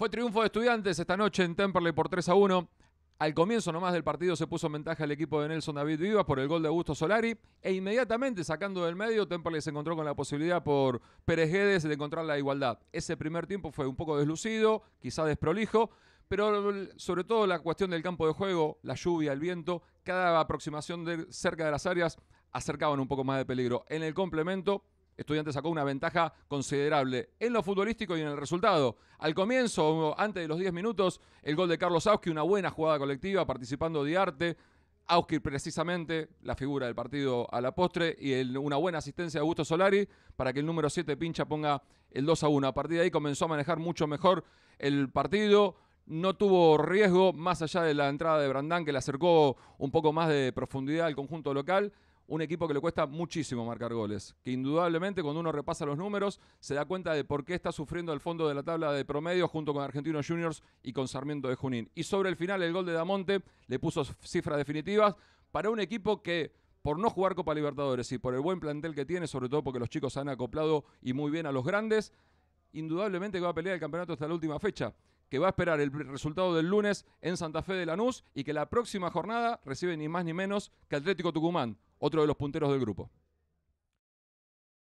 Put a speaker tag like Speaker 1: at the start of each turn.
Speaker 1: Fue triunfo de estudiantes esta noche en Temperley por 3 a 1. Al comienzo nomás del partido se puso en ventaja al equipo de Nelson David Viva por el gol de Augusto Solari e inmediatamente sacando del medio Temperley se encontró con la posibilidad por Pérez Guedes de encontrar la igualdad. Ese primer tiempo fue un poco deslucido, quizá desprolijo, pero sobre todo la cuestión del campo de juego, la lluvia, el viento, cada aproximación de cerca de las áreas acercaban un poco más de peligro. En el complemento Estudiantes sacó una ventaja considerable en lo futbolístico y en el resultado. Al comienzo, antes de los 10 minutos, el gol de Carlos Auski, una buena jugada colectiva, participando de arte. Auski precisamente, la figura del partido a la postre, y una buena asistencia de Augusto Solari para que el número 7 pincha ponga el 2 a 1. A partir de ahí comenzó a manejar mucho mejor el partido no tuvo riesgo más allá de la entrada de Brandán, que le acercó un poco más de profundidad al conjunto local un equipo que le cuesta muchísimo marcar goles, que indudablemente cuando uno repasa los números se da cuenta de por qué está sufriendo al fondo de la tabla de promedio junto con Argentinos Juniors y con Sarmiento de Junín. Y sobre el final el gol de Damonte le puso cifras definitivas para un equipo que por no jugar Copa Libertadores y por el buen plantel que tiene, sobre todo porque los chicos se han acoplado y muy bien a los grandes, indudablemente va a pelear el campeonato hasta la última fecha que va a esperar el resultado del lunes en Santa Fe de Lanús y que la próxima jornada recibe ni más ni menos que Atlético Tucumán, otro de los punteros del grupo.